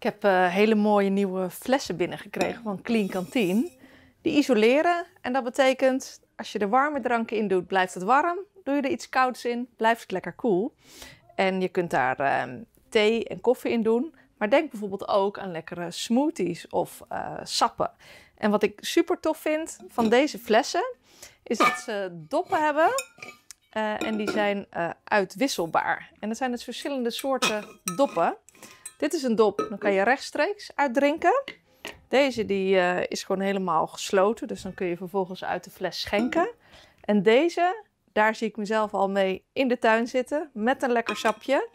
Ik heb eh, hele mooie nieuwe flessen binnengekregen van Clean Kantine. Die isoleren en dat betekent als je er warme dranken in doet, blijft het warm. Doe je er iets kouds in, blijft het lekker koel. En je kunt daar ehm, thee en koffie in doen. Maar denk bijvoorbeeld ook aan lekkere smoothies of eh, sappen. En wat ik super tof vind van deze flessen, is dat ze doppen hebben eh, en die zijn uitwisselbaar. En dat zijn dus verschillende soorten doppen. Dit is een dop, dan kan je rechtstreeks uitdrinken. Deze die, eh, is gewoon helemaal gesloten, dus dan kun je vervolgens uit de fles schenken. En deze, daar zie ik mezelf al mee in de tuin zitten met een lekker sapje.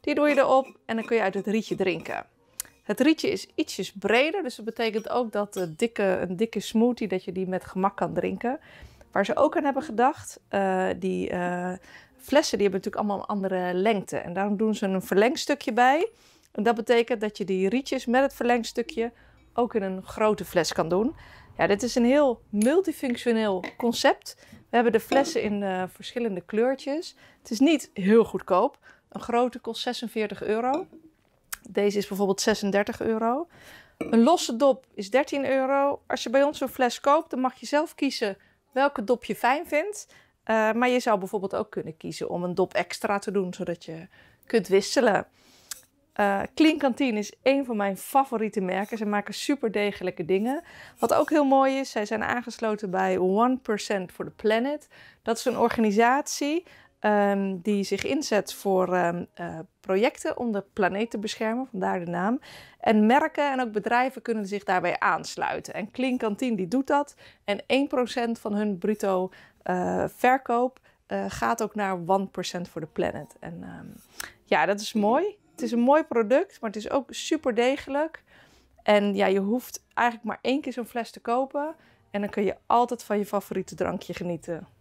Die doe je erop en dan kun je uit het rietje drinken. Het rietje is ietsjes breder, dus dat betekent ook dat dikke, een dikke smoothie, dat je die met gemak kan drinken. Waar ze ook aan hebben gedacht, eh, die eh, flessen die hebben natuurlijk allemaal een andere lengte. En daarom doen ze een verlengstukje bij, en dat betekent dat je die rietjes met het verlengstukje ook in een grote fles kan doen. Ja, dit is een heel multifunctioneel concept. We hebben de flessen in eh, verschillende kleurtjes. Het is niet heel goedkoop. Een grote kost 46 euro. Deze is bijvoorbeeld 36 euro. Een losse dop is 13 euro. Als je bij ons een fles koopt, dan mag je zelf kiezen welke dop je fijn vindt. Eh, maar je zou bijvoorbeeld ook kunnen kiezen om een dop extra te doen, zodat je kunt wisselen. Eh, Clean Kantine is een van mijn favoriete merken. Ze maken super degelijke dingen. Wat ook heel mooi is, zij zijn aangesloten bij 1% for the Planet. Dat is een organisatie ehm, die zich inzet voor ehm, eh, projecten om de planeet te beschermen, vandaar de naam. En merken en ook bedrijven kunnen zich daarbij aansluiten. En Clean Kantine die doet dat. En 1% van hun bruto eh, verkoop gaat ook naar 1% for the Planet. En ehm, ja, dat is mooi. Het is een mooi product, maar het is ook super degelijk. En ja, je hoeft eigenlijk maar één keer zo'n fles te kopen. En dan kun je altijd van je favoriete drankje genieten.